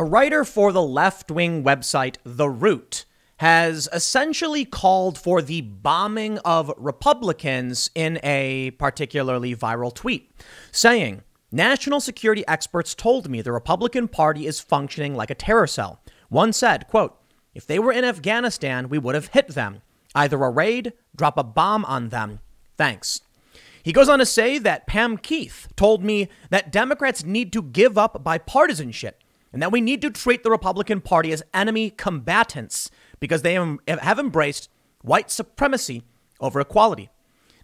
A writer for the left wing website The Root has essentially called for the bombing of Republicans in a particularly viral tweet, saying, National security experts told me the Republican Party is functioning like a terror cell. One said, quote, if they were in Afghanistan, we would have hit them. Either a raid, drop a bomb on them. Thanks. He goes on to say that Pam Keith told me that Democrats need to give up bipartisanship and that we need to treat the Republican Party as enemy combatants because they have embraced white supremacy over equality.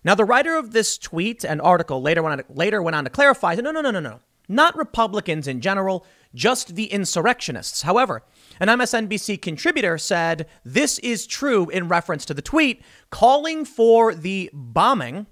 Now, the writer of this tweet and article later went on to, later went on to clarify no, no, no, no, no, not Republicans in general, just the insurrectionists. However, an MSNBC contributor said this is true in reference to the tweet calling for the bombing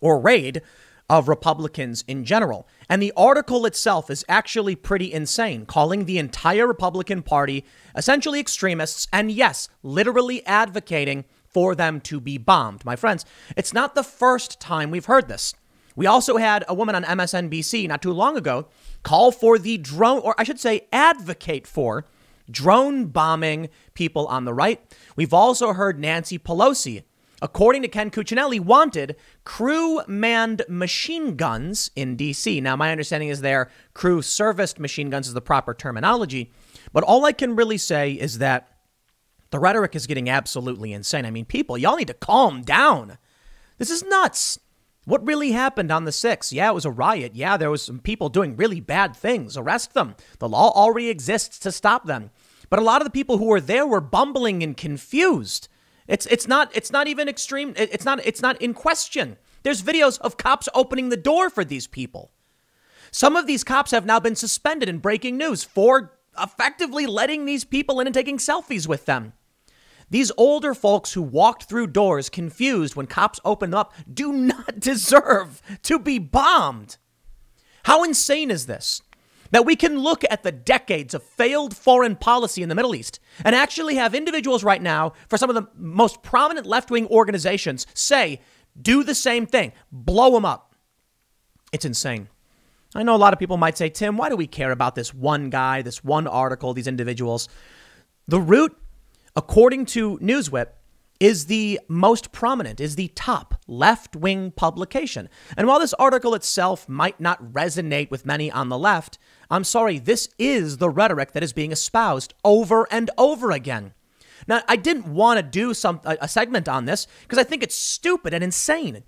or raid of Republicans in general. And the article itself is actually pretty insane, calling the entire Republican Party essentially extremists and, yes, literally advocating for them to be bombed. My friends, it's not the first time we've heard this. We also had a woman on MSNBC not too long ago call for the drone, or I should say, advocate for drone bombing people on the right. We've also heard Nancy Pelosi according to Ken Cuccinelli, wanted crew manned machine guns in D.C. Now, my understanding is there crew serviced machine guns is the proper terminology, but all I can really say is that the rhetoric is getting absolutely insane. I mean, people, y'all need to calm down. This is nuts. What really happened on the 6th? Yeah, it was a riot. Yeah, there was some people doing really bad things. Arrest them. The law already exists to stop them. But a lot of the people who were there were bumbling and confused. It's it's not it's not even extreme. It's not it's not in question. There's videos of cops opening the door for these people. Some of these cops have now been suspended in breaking news for effectively letting these people in and taking selfies with them. These older folks who walked through doors confused when cops opened up do not deserve to be bombed. How insane is this? that we can look at the decades of failed foreign policy in the Middle East and actually have individuals right now for some of the most prominent left wing organizations say, do the same thing, blow them up. It's insane. I know a lot of people might say, Tim, why do we care about this one guy, this one article, these individuals? The root, according to Newswhip, is the most prominent, is the top left wing publication. And while this article itself might not resonate with many on the left, I'm sorry, this is the rhetoric that is being espoused over and over again. Now, I didn't want to do some a, a segment on this because I think it's stupid and insane.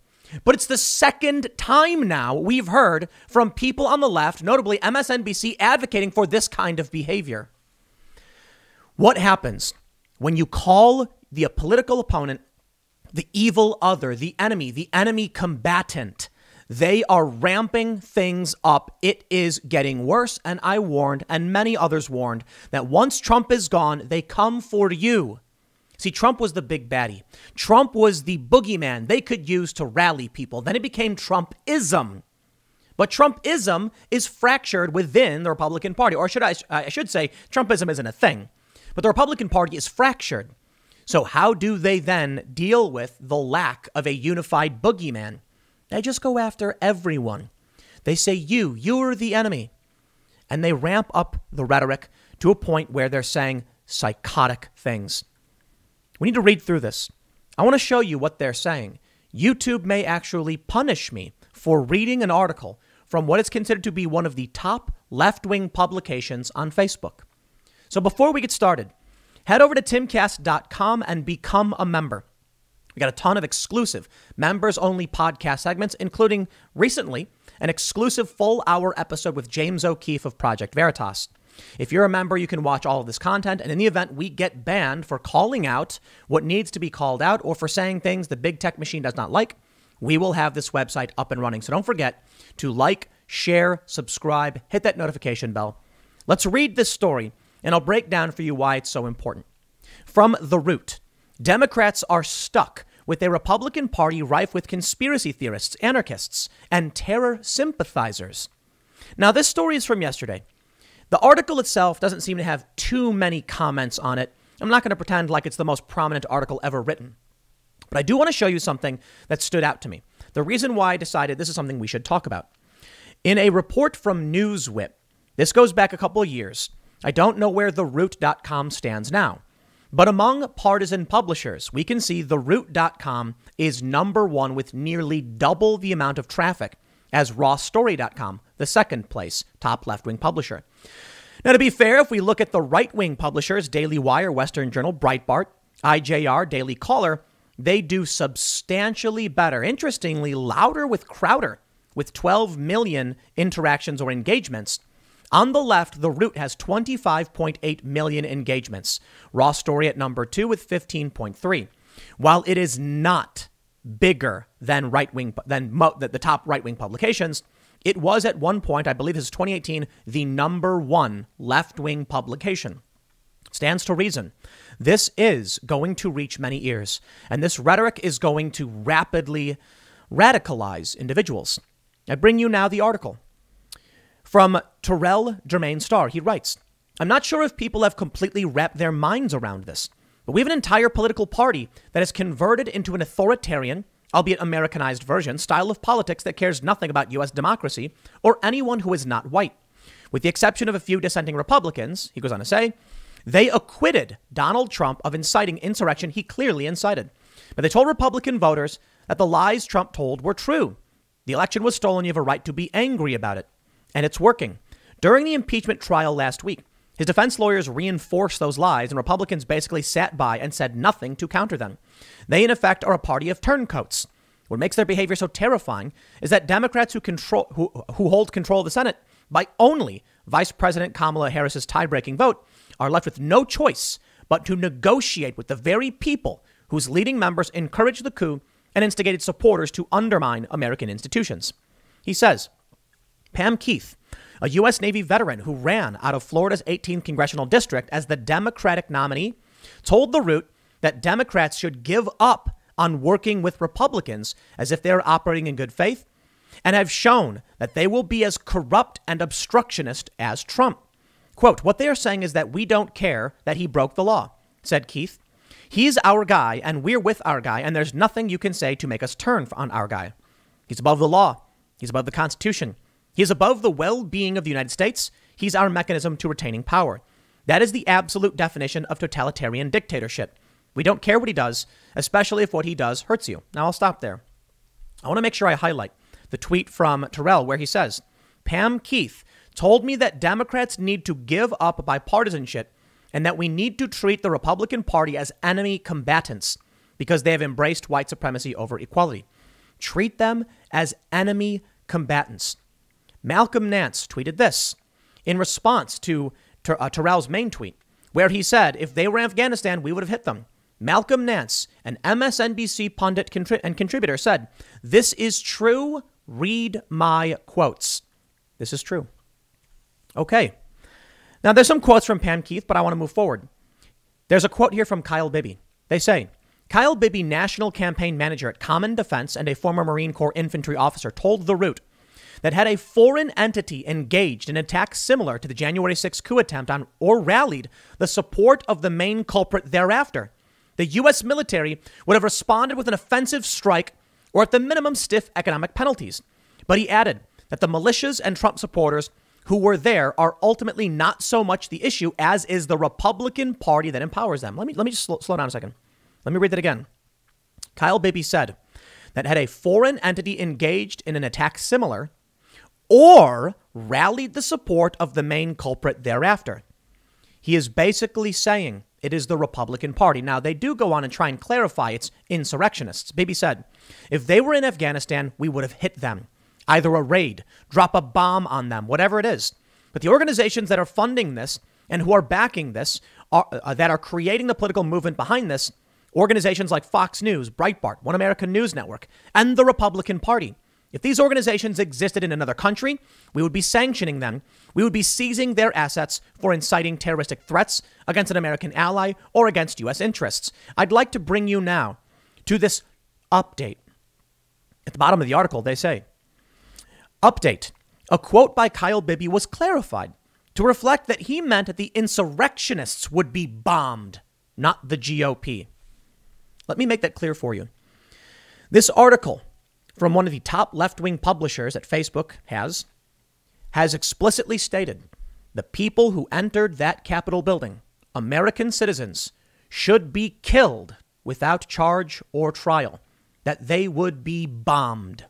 But it's the second time now we've heard from people on the left, notably MSNBC, advocating for this kind of behavior. What happens when you call the political opponent, the evil other, the enemy, the enemy combatant. They are ramping things up. It is getting worse. And I warned, and many others warned, that once Trump is gone, they come for you. See, Trump was the big baddie. Trump was the boogeyman they could use to rally people. Then it became Trumpism. But Trumpism is fractured within the Republican Party. Or should I, I should say, Trumpism isn't a thing. But the Republican Party is fractured. So, how do they then deal with the lack of a unified boogeyman? They just go after everyone. They say, You, you're the enemy. And they ramp up the rhetoric to a point where they're saying psychotic things. We need to read through this. I want to show you what they're saying. YouTube may actually punish me for reading an article from what is considered to be one of the top left wing publications on Facebook. So, before we get started, Head over to timcast.com and become a member. We got a ton of exclusive members only podcast segments, including recently an exclusive full hour episode with James O'Keefe of Project Veritas. If you're a member, you can watch all of this content, and in the event we get banned for calling out what needs to be called out or for saying things the big tech machine does not like, we will have this website up and running. So don't forget to like, share, subscribe, hit that notification bell. Let's read this story and I'll break down for you why it's so important. From the root, Democrats are stuck with a Republican Party rife with conspiracy theorists, anarchists, and terror sympathizers. Now, this story is from yesterday. The article itself doesn't seem to have too many comments on it. I'm not going to pretend like it's the most prominent article ever written. But I do want to show you something that stood out to me. The reason why I decided this is something we should talk about. In a report from Newswhip, this goes back a couple of years, I don't know where theroot.com stands now. But among partisan publishers, we can see theroot.com is number one with nearly double the amount of traffic as rawstory.com, the second place top left wing publisher. Now, to be fair, if we look at the right wing publishers, Daily Wire, Western Journal, Breitbart, IJR, Daily Caller, they do substantially better. Interestingly, louder with Crowder, with 12 million interactions or engagements on the left, The Root has 25.8 million engagements. Raw Story at number two with 15.3. While it is not bigger than right wing than mo- the top right wing publications, it was at one point, I believe, this is 2018, the number one left wing publication. Stands to reason. This is going to reach many ears, and this rhetoric is going to rapidly radicalize individuals. I bring you now the article from Terrell Germain Starr, he writes I'm not sure if people have completely wrapped their minds around this, but we have an entire political party that has converted into an authoritarian, albeit Americanized version, style of politics that cares nothing about U.S. democracy or anyone who is not white. With the exception of a few dissenting Republicans, he goes on to say, they acquitted Donald Trump of inciting insurrection he clearly incited. But they told Republican voters that the lies Trump told were true. The election was stolen. You have a right to be angry about it and it's working. During the impeachment trial last week, his defense lawyers reinforced those lies, and Republicans basically sat by and said nothing to counter them. They, in effect, are a party of turncoats. What makes their behavior so terrifying is that Democrats who control who, who hold control of the Senate by only Vice President Kamala Harris's tie-breaking vote are left with no choice but to negotiate with the very people whose leading members encouraged the coup and instigated supporters to undermine American institutions. He says, Pam Keith, a U.S. Navy veteran who ran out of Florida's 18th congressional district as the Democratic nominee, told The Root that Democrats should give up on working with Republicans as if they are operating in good faith and have shown that they will be as corrupt and obstructionist as Trump. Quote, what they are saying is that we don't care that he broke the law, said Keith. He's our guy, and we're with our guy, and there's nothing you can say to make us turn on our guy. He's above the law, he's above the Constitution, he is above the well being of the United States. He's our mechanism to retaining power. That is the absolute definition of totalitarian dictatorship. We don't care what he does, especially if what he does hurts you. Now I'll stop there. I want to make sure I highlight the tweet from Terrell where he says Pam Keith told me that Democrats need to give up bipartisanship and that we need to treat the Republican Party as enemy combatants because they have embraced white supremacy over equality. Treat them as enemy combatants. Malcolm Nance tweeted this in response to uh, Terrell's main tweet, where he said, if they were in Afghanistan, we would have hit them. Malcolm Nance, an MSNBC pundit contri- and contributor, said, This is true. Read my quotes. This is true. Okay. Now, there's some quotes from Pam Keith, but I want to move forward. There's a quote here from Kyle Bibby. They say, Kyle Bibby, national campaign manager at Common Defense and a former Marine Corps infantry officer, told The Root that had a foreign entity engaged in attacks similar to the January 6 coup attempt on or rallied the support of the main culprit thereafter, the U.S. military would have responded with an offensive strike or at the minimum stiff economic penalties. But he added that the militias and Trump supporters who were there are ultimately not so much the issue as is the Republican Party that empowers them. Let me let me just slow, slow down a second. Let me read that again. Kyle Bibby said that had a foreign entity engaged in an attack similar or rallied the support of the main culprit thereafter. He is basically saying it is the Republican Party. Now, they do go on and try and clarify it's insurrectionists. Baby said, if they were in Afghanistan, we would have hit them. Either a raid, drop a bomb on them, whatever it is. But the organizations that are funding this and who are backing this, are, uh, that are creating the political movement behind this, organizations like Fox News, Breitbart, One American News Network, and the Republican Party, if these organizations existed in another country, we would be sanctioning them. We would be seizing their assets for inciting terroristic threats against an American ally or against U.S. interests. I'd like to bring you now to this update. At the bottom of the article, they say Update. A quote by Kyle Bibby was clarified to reflect that he meant that the insurrectionists would be bombed, not the GOP. Let me make that clear for you. This article from one of the top left wing publishers at Facebook has, has explicitly stated the people who entered that Capitol building, American citizens, should be killed without charge or trial, that they would be bombed.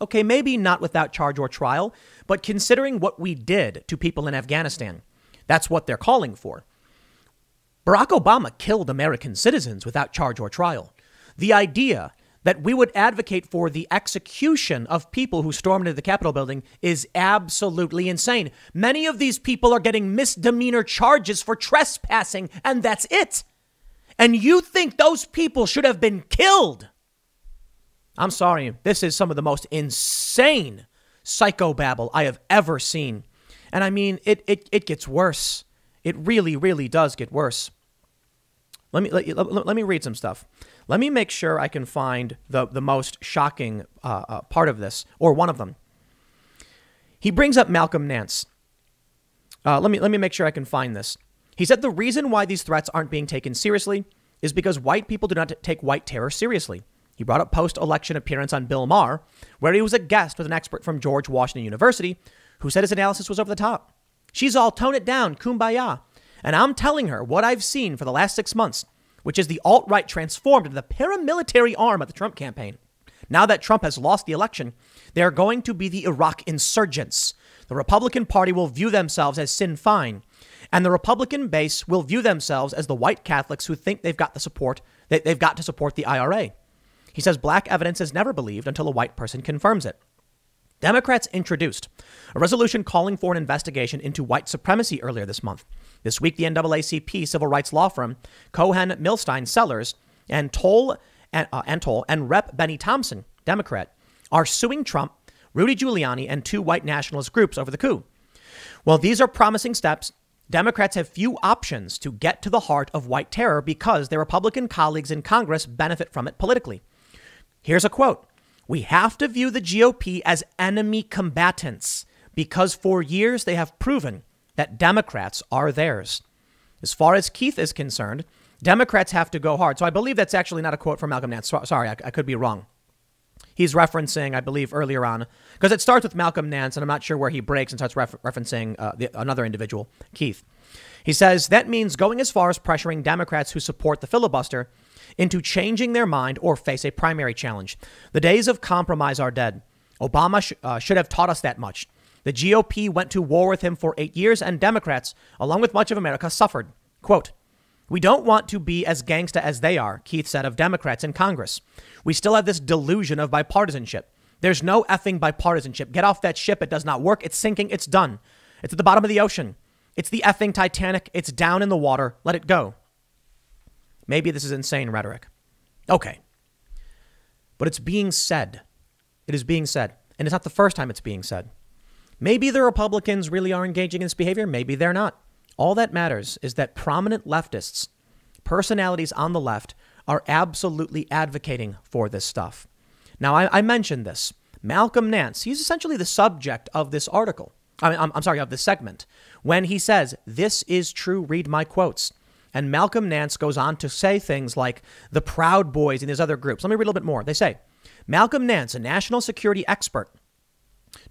Okay, maybe not without charge or trial, but considering what we did to people in Afghanistan, that's what they're calling for. Barack Obama killed American citizens without charge or trial. The idea that we would advocate for the execution of people who stormed into the Capitol building is absolutely insane. Many of these people are getting misdemeanor charges for trespassing, and that's it. And you think those people should have been killed? I'm sorry, this is some of the most insane psychobabble I have ever seen. And I mean, it, it, it gets worse. It really, really does get worse. Let me let, let, let, me read some stuff. Let me make sure I can find the the most shocking uh, uh, part of this or one of them. He brings up Malcolm Nance. Uh, let me let me make sure I can find this. He said the reason why these threats aren't being taken seriously is because white people do not take white terror seriously. He brought up post-election appearance on Bill Maher, where he was a guest with an expert from George Washington University, who said his analysis was over the top. She's all tone it down, kumbaya. And I'm telling her what I've seen for the last six months, which is the alt right transformed into the paramilitary arm of the Trump campaign. Now that Trump has lost the election, they are going to be the Iraq insurgents. The Republican Party will view themselves as Sinn Fein, and the Republican base will view themselves as the white Catholics who think they've got the support that they've got to support the IRA. He says black evidence is never believed until a white person confirms it. Democrats introduced a resolution calling for an investigation into white supremacy earlier this month. This week, the NAACP civil rights law firm Cohen, Milstein, Sellers, and Toll and, uh, and, Toll, and Rep. Benny Thompson, Democrat, are suing Trump, Rudy Giuliani, and two white nationalist groups over the coup. While these are promising steps, Democrats have few options to get to the heart of white terror because their Republican colleagues in Congress benefit from it politically. Here's a quote We have to view the GOP as enemy combatants because for years they have proven that Democrats are theirs. As far as Keith is concerned, Democrats have to go hard. So I believe that's actually not a quote from Malcolm Nance. So, sorry, I, I could be wrong. He's referencing, I believe, earlier on, because it starts with Malcolm Nance, and I'm not sure where he breaks and starts referencing uh, the, another individual, Keith. He says that means going as far as pressuring Democrats who support the filibuster into changing their mind or face a primary challenge. The days of compromise are dead. Obama sh- uh, should have taught us that much. The GOP went to war with him for eight years, and Democrats, along with much of America, suffered. Quote, we don't want to be as gangsta as they are, Keith said of Democrats in Congress. We still have this delusion of bipartisanship. There's no effing bipartisanship. Get off that ship. It does not work. It's sinking. It's done. It's at the bottom of the ocean. It's the effing Titanic. It's down in the water. Let it go. Maybe this is insane rhetoric. Okay. But it's being said. It is being said. And it's not the first time it's being said. Maybe the Republicans really are engaging in this behavior. Maybe they're not. All that matters is that prominent leftists, personalities on the left, are absolutely advocating for this stuff. Now, I, I mentioned this. Malcolm Nance, he's essentially the subject of this article. I mean, I'm, I'm sorry, of this segment, when he says, This is true, read my quotes. And Malcolm Nance goes on to say things like the Proud Boys and these other groups. Let me read a little bit more. They say Malcolm Nance, a national security expert,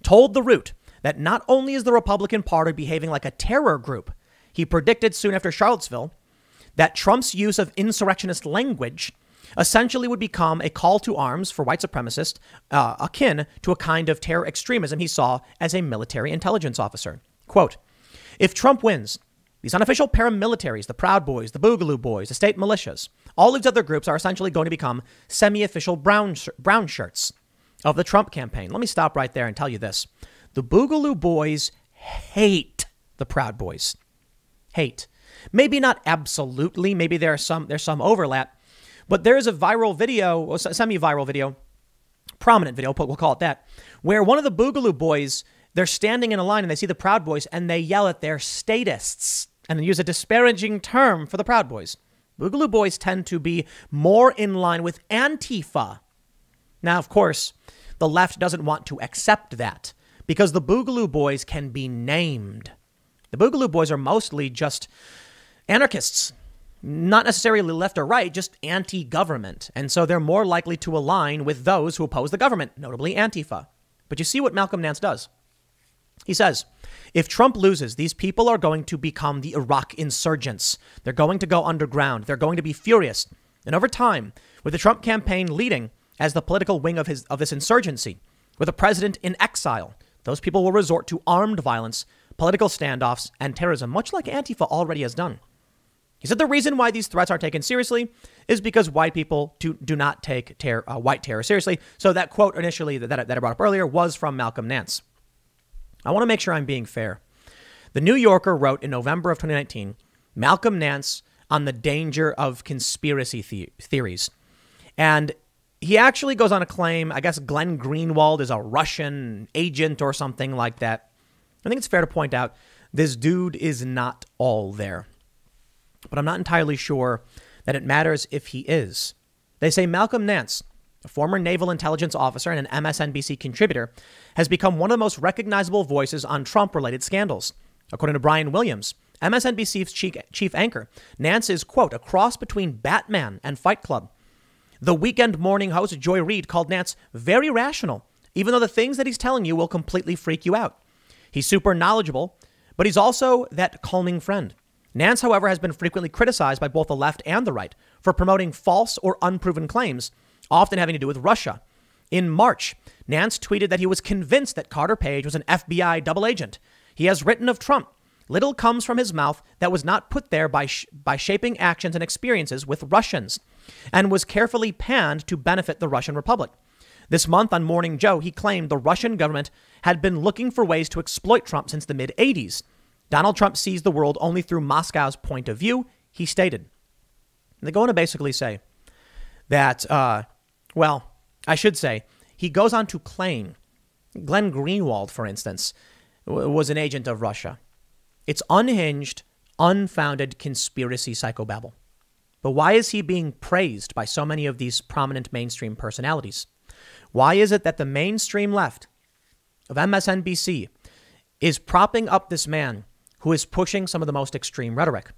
told The Root that not only is the Republican Party behaving like a terror group, he predicted soon after Charlottesville that Trump's use of insurrectionist language essentially would become a call to arms for white supremacists, uh, akin to a kind of terror extremism he saw as a military intelligence officer. Quote If Trump wins, these unofficial paramilitaries, the Proud Boys, the Boogaloo Boys, the state militias, all these other groups are essentially going to become semi official brown, brown shirts of the Trump campaign. Let me stop right there and tell you this the Boogaloo Boys hate the Proud Boys. Hate. Maybe not absolutely, maybe there are some there's some overlap, but there is a viral video, or semi-viral video, prominent video, we'll call it that, where one of the Boogaloo Boys, they're standing in a line and they see the Proud Boys and they yell at their statists and use a disparaging term for the Proud Boys. Boogaloo Boys tend to be more in line with Antifa. Now, of course, the left doesn't want to accept that because the Boogaloo Boys can be named. The Boogaloo Boys are mostly just anarchists, not necessarily left or right, just anti government. And so they're more likely to align with those who oppose the government, notably Antifa. But you see what Malcolm Nance does. He says, if Trump loses, these people are going to become the Iraq insurgents. They're going to go underground. They're going to be furious. And over time, with the Trump campaign leading as the political wing of, his, of this insurgency, with a president in exile, those people will resort to armed violence, political standoffs, and terrorism, much like Antifa already has done. He said the reason why these threats aren't taken seriously is because white people do, do not take uh, white terror seriously. So that quote initially that, that, that I brought up earlier was from Malcolm Nance. I want to make sure I'm being fair. The New Yorker wrote in November of 2019, Malcolm Nance on the danger of conspiracy the- theories. And he actually goes on to claim, I guess Glenn Greenwald is a Russian agent or something like that. I think it's fair to point out this dude is not all there. But I'm not entirely sure that it matters if he is. They say Malcolm Nance, a former naval intelligence officer and an MSNBC contributor, has become one of the most recognizable voices on Trump related scandals. According to Brian Williams, MSNBC's chief, chief anchor, Nance is, quote, a cross between Batman and Fight Club. The weekend morning host, Joy Reid, called Nance very rational, even though the things that he's telling you will completely freak you out. He's super knowledgeable, but he's also that calming friend. Nance, however, has been frequently criticized by both the left and the right for promoting false or unproven claims, often having to do with Russia. In March, Nance tweeted that he was convinced that Carter Page was an FBI double agent. He has written of Trump Little comes from his mouth that was not put there by, sh- by shaping actions and experiences with Russians and was carefully panned to benefit the Russian Republic. This month on Morning Joe, he claimed the Russian government had been looking for ways to exploit Trump since the mid 80s. Donald Trump sees the world only through Moscow's point of view, he stated. And they go on to basically say that, uh, well, I should say, he goes on to claim Glenn Greenwald, for instance, was an agent of Russia. It's unhinged, unfounded conspiracy psychobabble. But why is he being praised by so many of these prominent mainstream personalities? Why is it that the mainstream left of MSNBC is propping up this man who is pushing some of the most extreme rhetoric?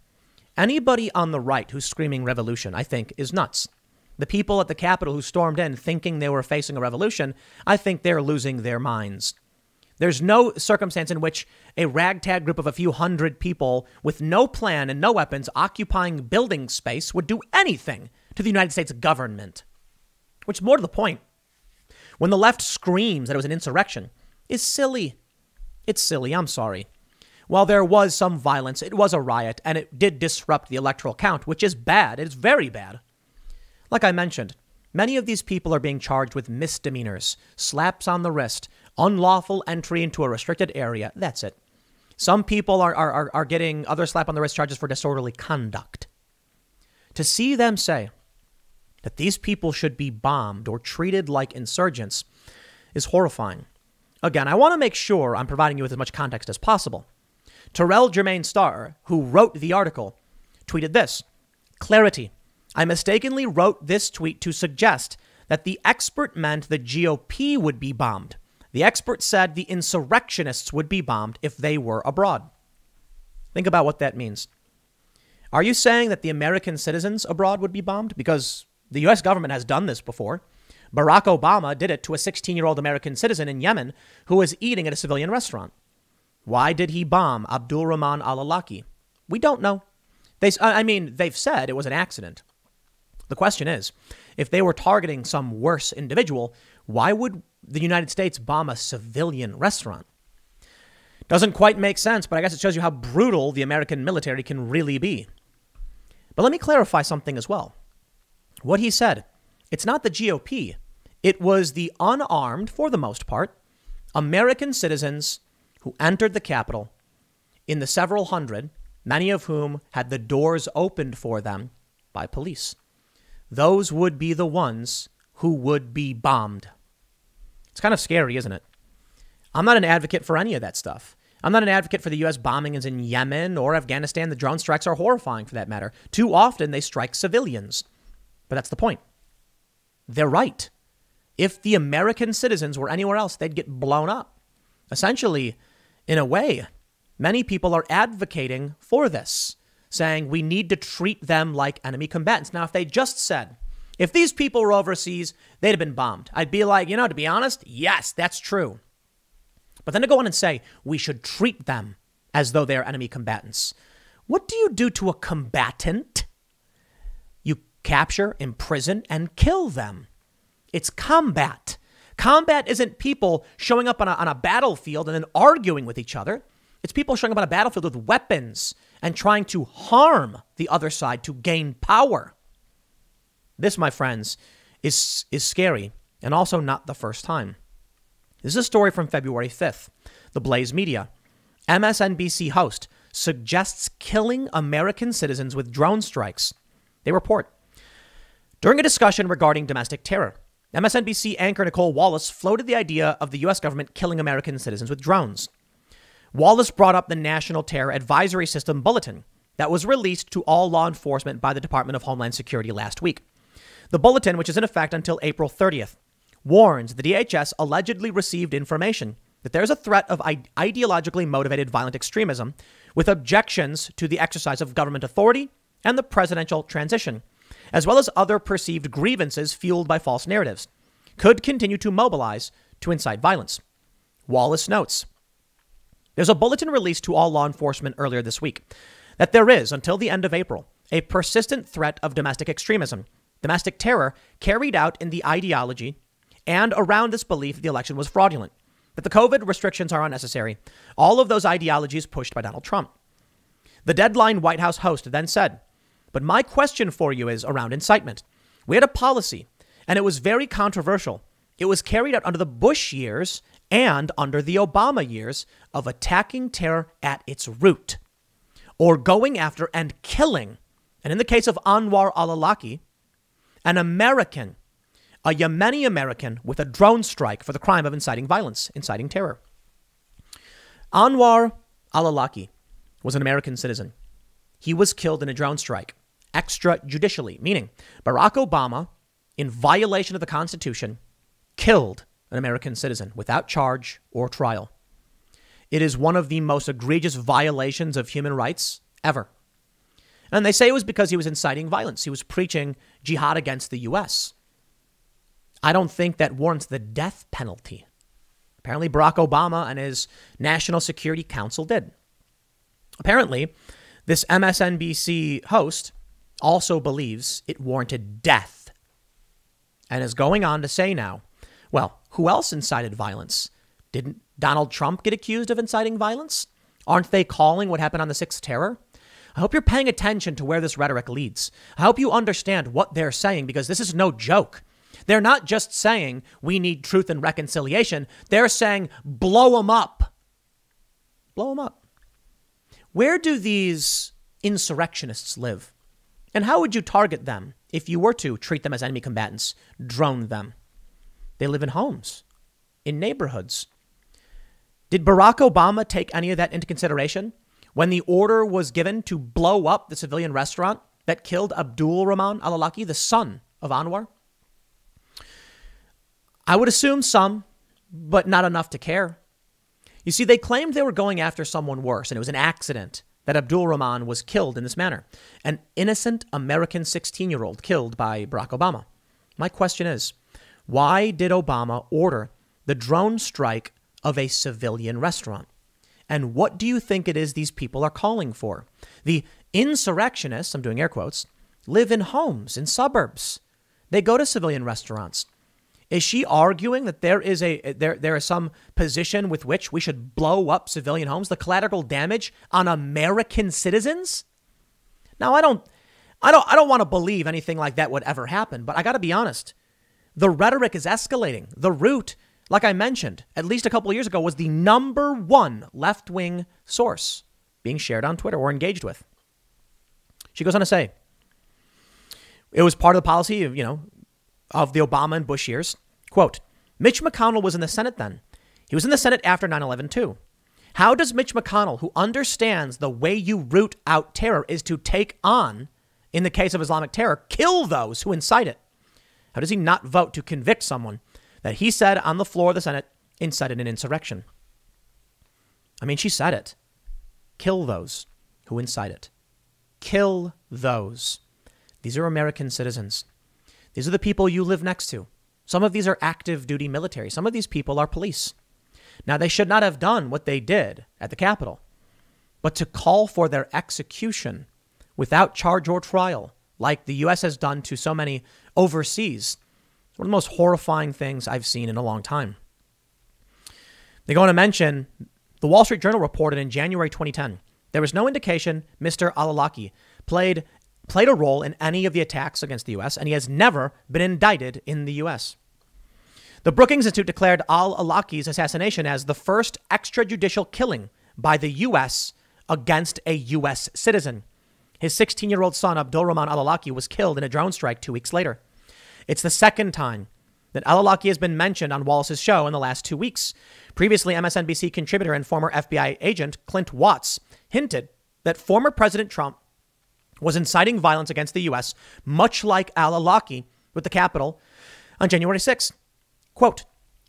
Anybody on the right who's screaming revolution, I think, is nuts. The people at the Capitol who stormed in thinking they were facing a revolution, I think they're losing their minds. There's no circumstance in which a ragtag group of a few hundred people with no plan and no weapons occupying building space would do anything to the United States government. Which, more to the point, when the left screams that it was an insurrection, is silly. It's silly, I'm sorry. While there was some violence, it was a riot, and it did disrupt the electoral count, which is bad. It's very bad. Like I mentioned, many of these people are being charged with misdemeanors, slaps on the wrist, unlawful entry into a restricted area. That's it. Some people are, are, are getting other slap on the wrist charges for disorderly conduct. To see them say that these people should be bombed or treated like insurgents is horrifying. Again, I want to make sure I'm providing you with as much context as possible. Terrell Germain Starr, who wrote the article, tweeted this Clarity. I mistakenly wrote this tweet to suggest that the expert meant the GOP would be bombed. The expert said the insurrectionists would be bombed if they were abroad. Think about what that means. Are you saying that the American citizens abroad would be bombed? Because the U.S. government has done this before. Barack Obama did it to a 16 year old American citizen in Yemen who was eating at a civilian restaurant. Why did he bomb Abdul Rahman al Awlaki? We don't know. They, I mean, they've said it was an accident. The question is if they were targeting some worse individual, why would the United States bomb a civilian restaurant? Doesn't quite make sense, but I guess it shows you how brutal the American military can really be. But let me clarify something as well. What he said, it's not the GOP, it was the unarmed, for the most part, American citizens who entered the Capitol in the several hundred, many of whom had the doors opened for them by police. Those would be the ones who would be bombed. It's kind of scary, isn't it? I'm not an advocate for any of that stuff. I'm not an advocate for the U.S. bombings in Yemen or Afghanistan. The drone strikes are horrifying for that matter. Too often they strike civilians. But that's the point. They're right. If the American citizens were anywhere else, they'd get blown up. Essentially, in a way, many people are advocating for this, saying we need to treat them like enemy combatants. Now, if they just said, if these people were overseas, they'd have been bombed. I'd be like, you know, to be honest, yes, that's true. But then to go on and say, we should treat them as though they are enemy combatants. What do you do to a combatant? You capture, imprison, and kill them. It's combat. Combat isn't people showing up on a, on a battlefield and then arguing with each other. It's people showing up on a battlefield with weapons and trying to harm the other side to gain power. This, my friends, is, is scary and also not the first time. This is a story from February 5th. The Blaze Media. MSNBC host suggests killing American citizens with drone strikes. They report. During a discussion regarding domestic terror, MSNBC anchor Nicole Wallace floated the idea of the U.S. government killing American citizens with drones. Wallace brought up the National Terror Advisory System Bulletin that was released to all law enforcement by the Department of Homeland Security last week. The bulletin, which is in effect until April 30th, warns the DHS allegedly received information that there's a threat of ideologically motivated violent extremism with objections to the exercise of government authority and the presidential transition, as well as other perceived grievances fueled by false narratives, could continue to mobilize to incite violence. Wallace notes There's a bulletin released to all law enforcement earlier this week that there is, until the end of April, a persistent threat of domestic extremism domestic terror carried out in the ideology and around this belief that the election was fraudulent, that the COVID restrictions are unnecessary, all of those ideologies pushed by Donald Trump. The deadline White House host then said, But my question for you is around incitement. We had a policy, and it was very controversial. It was carried out under the Bush years and under the Obama years of attacking terror at its root, or going after and killing, and in the case of Anwar al Awlaki, an American, a Yemeni American, with a drone strike for the crime of inciting violence, inciting terror. Anwar al Awlaki was an American citizen. He was killed in a drone strike, extrajudicially, meaning Barack Obama, in violation of the Constitution, killed an American citizen without charge or trial. It is one of the most egregious violations of human rights ever. And they say it was because he was inciting violence. He was preaching jihad against the U.S. I don't think that warrants the death penalty. Apparently, Barack Obama and his National Security Council did. Apparently, this MSNBC host also believes it warranted death and is going on to say now, well, who else incited violence? Didn't Donald Trump get accused of inciting violence? Aren't they calling what happened on the 6th terror? I hope you're paying attention to where this rhetoric leads. I hope you understand what they're saying because this is no joke. They're not just saying we need truth and reconciliation, they're saying blow them up. Blow them up. Where do these insurrectionists live? And how would you target them if you were to treat them as enemy combatants, drone them? They live in homes, in neighborhoods. Did Barack Obama take any of that into consideration? When the order was given to blow up the civilian restaurant that killed Abdul Rahman al the son of Anwar, I would assume some, but not enough to care. You see, they claimed they were going after someone worse, and it was an accident that Abdul Rahman was killed in this manner an innocent American 16 year old killed by Barack Obama. My question is why did Obama order the drone strike of a civilian restaurant? And what do you think it is these people are calling for? The insurrectionists, I'm doing air quotes, live in homes, in suburbs. They go to civilian restaurants. Is she arguing that there is a there there is some position with which we should blow up civilian homes, the collateral damage on American citizens? Now I don't I don't I don't want to believe anything like that would ever happen, but I got to be honest. The rhetoric is escalating. The root like I mentioned, at least a couple years ago, was the number one left wing source being shared on Twitter or engaged with. She goes on to say, it was part of the policy of, you know, of the Obama and Bush years. Quote, Mitch McConnell was in the Senate then. He was in the Senate after 9 11, too. How does Mitch McConnell, who understands the way you root out terror is to take on, in the case of Islamic terror, kill those who incite it, how does he not vote to convict someone that he said on the floor of the Senate incited an insurrection. I mean, she said it. Kill those who incite it. Kill those. These are American citizens. These are the people you live next to. Some of these are active duty military. Some of these people are police. Now, they should not have done what they did at the Capitol, but to call for their execution without charge or trial, like the U.S. has done to so many overseas one of the most horrifying things I've seen in a long time. they go on to mention the Wall Street Journal reported in January 2010 there was no indication Mr. Alalaki played played a role in any of the attacks against the U.S., and he has never been indicted in the U.S. The Brookings Institute declared Al Alaki's assassination as the first extrajudicial killing by the U.S. against a U.S. citizen. His 16 year old son, Abdul Rahman Al Alaki, was killed in a drone strike two weeks later. It's the second time that Alalaki has been mentioned on Wallace's show in the last two weeks. Previously, MSNBC contributor and former FBI agent Clint Watts hinted that former President Trump was inciting violence against the U.S., much like Alalaki with the Capitol on January 6th. Quote,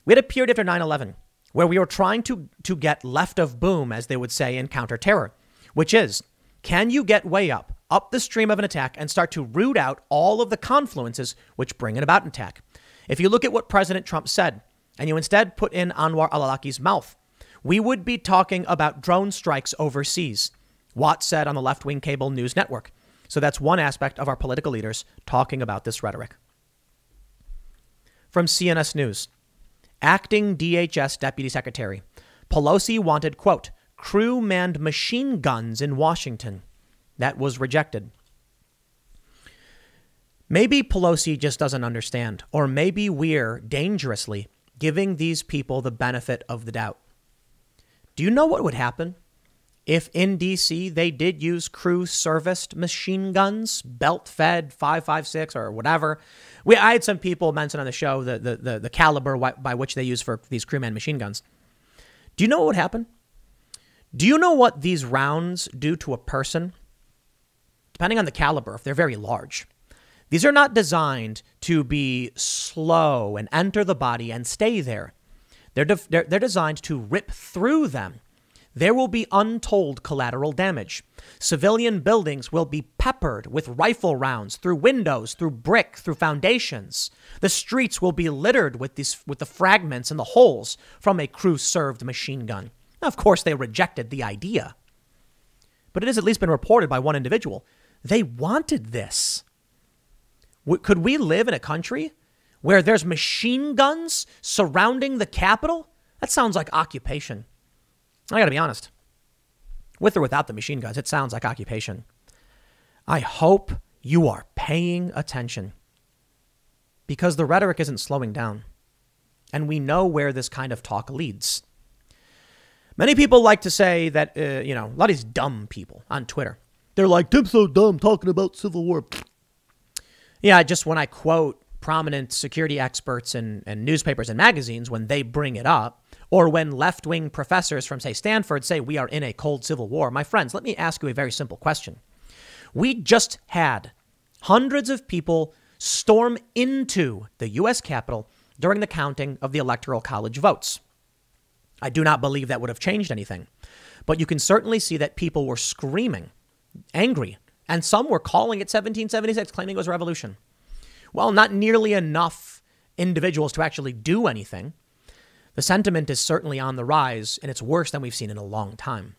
we had a period after 9 11 where we were trying to, to get left of boom, as they would say, in counter terror, which is can you get way up up the stream of an attack and start to root out all of the confluences which bring about an attack. If you look at what President Trump said, and you instead put in Anwar al Awlaki's mouth, we would be talking about drone strikes overseas, Watts said on the left wing cable news network. So that's one aspect of our political leaders talking about this rhetoric. From CNS News Acting DHS Deputy Secretary Pelosi wanted, quote, crew manned machine guns in Washington. That was rejected. Maybe Pelosi just doesn't understand, or maybe we're dangerously giving these people the benefit of the doubt. Do you know what would happen if in DC they did use crew serviced machine guns, belt fed 556 or whatever? We, I had some people mention on the show the, the, the, the caliber by which they use for these crewman machine guns. Do you know what would happen? Do you know what these rounds do to a person depending on the caliber, if they're very large. These are not designed to be slow and enter the body and stay there. They're, de- they're, they're designed to rip through them. There will be untold collateral damage. Civilian buildings will be peppered with rifle rounds through windows, through brick, through foundations. The streets will be littered with, these, with the fragments and the holes from a crew served machine gun. Now, of course, they rejected the idea. But it has at least been reported by one individual they wanted this. Could we live in a country where there's machine guns surrounding the Capitol? That sounds like occupation. I got to be honest. With or without the machine guns, it sounds like occupation. I hope you are paying attention because the rhetoric isn't slowing down. And we know where this kind of talk leads. Many people like to say that, uh, you know, a lot of these dumb people on Twitter they're like, Tim's so dumb talking about Civil War. Yeah, just when I quote prominent security experts and, and newspapers and magazines, when they bring it up, or when left wing professors from, say, Stanford say we are in a cold civil war, my friends, let me ask you a very simple question. We just had hundreds of people storm into the U.S. Capitol during the counting of the Electoral College votes. I do not believe that would have changed anything, but you can certainly see that people were screaming angry. And some were calling it 1776, claiming it was a revolution. Well, not nearly enough individuals to actually do anything. The sentiment is certainly on the rise, and it's worse than we've seen in a long time.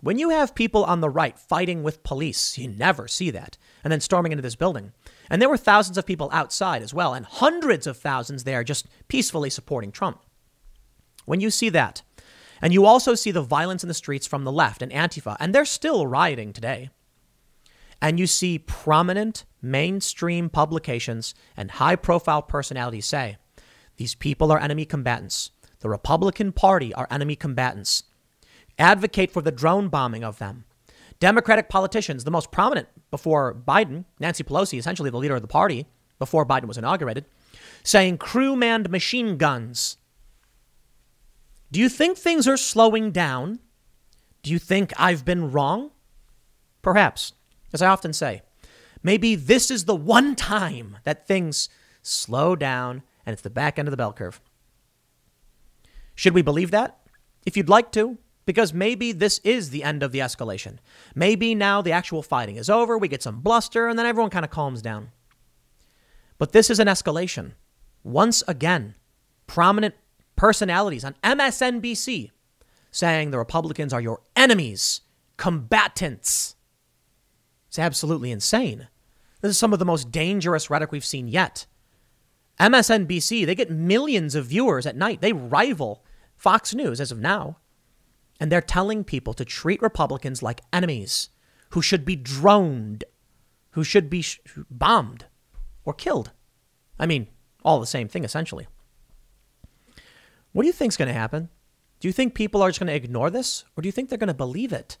When you have people on the right fighting with police, you never see that, and then storming into this building. And there were thousands of people outside as well, and hundreds of thousands there just peacefully supporting Trump. When you see that, and you also see the violence in the streets from the left and Antifa, and they're still rioting today. And you see prominent mainstream publications and high profile personalities say, these people are enemy combatants. The Republican Party are enemy combatants. Advocate for the drone bombing of them. Democratic politicians, the most prominent before Biden, Nancy Pelosi, essentially the leader of the party before Biden was inaugurated, saying crew manned machine guns do you think things are slowing down? Do you think I've been wrong? Perhaps, as I often say, maybe this is the one time that things slow down and it's the back end of the bell curve. Should we believe that? If you'd like to, because maybe this is the end of the escalation. Maybe now the actual fighting is over, we get some bluster, and then everyone kind of calms down. But this is an escalation. Once again, prominent personalities on MSNBC saying the Republicans are your enemies, combatants. It's absolutely insane. This is some of the most dangerous rhetoric we've seen yet. MSNBC, they get millions of viewers at night. They rival Fox News as of now. And they're telling people to treat Republicans like enemies who should be droned, who should be sh- bombed or killed. I mean, all the same thing, essentially. What do you think is going to happen? Do you think people are just going to ignore this or do you think they're going to believe it?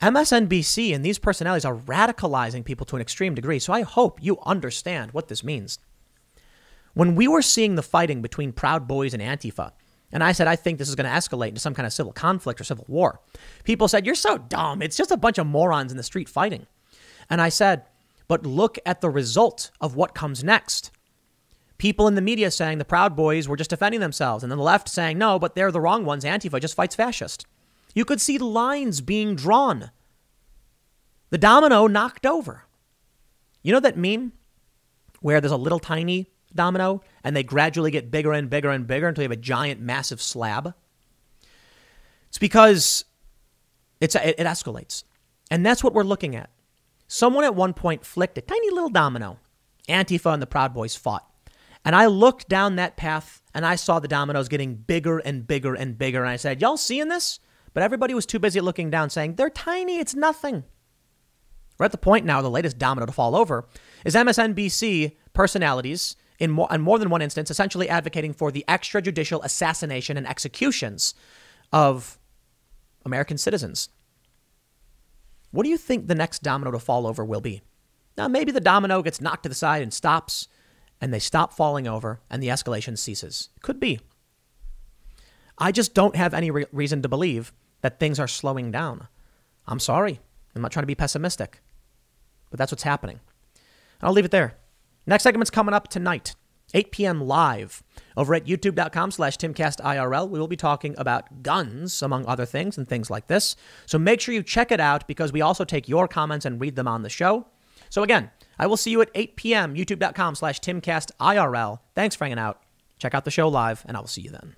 MSNBC and these personalities are radicalizing people to an extreme degree, so I hope you understand what this means. When we were seeing the fighting between Proud Boys and Antifa, and I said, I think this is going to escalate into some kind of civil conflict or civil war. People said, You're so dumb. It's just a bunch of morons in the street fighting. And I said, But look at the result of what comes next people in the media saying the Proud Boys were just defending themselves, and then the left saying, no, but they're the wrong ones. Antifa just fights fascist. You could see lines being drawn, the domino knocked over. You know that meme where there's a little tiny domino and they gradually get bigger and bigger and bigger until you have a giant, massive slab? It's because it's, it, it escalates. And that's what we're looking at. Someone at one point flicked a tiny little domino. Antifa and the Proud Boys fought. And I looked down that path and I saw the dominoes getting bigger and bigger and bigger. And I said, Y'all seeing this? But everybody was too busy looking down, saying, They're tiny, it's nothing. We're at the point now, the latest domino to fall over is MSNBC personalities, in more, in more than one instance, essentially advocating for the extrajudicial assassination and executions of American citizens. What do you think the next domino to fall over will be? Now, maybe the domino gets knocked to the side and stops and they stop falling over and the escalation ceases. Could be. I just don't have any re- reason to believe that things are slowing down. I'm sorry. I'm not trying to be pessimistic, but that's what's happening. I'll leave it there. Next segment's coming up tonight, 8 p.m. live over at youtube.com slash timcastirl. We will be talking about guns, among other things, and things like this. So make sure you check it out because we also take your comments and read them on the show. So again, I will see you at 8 p.m. youtube.com slash timcastirl. Thanks for hanging out. Check out the show live, and I will see you then.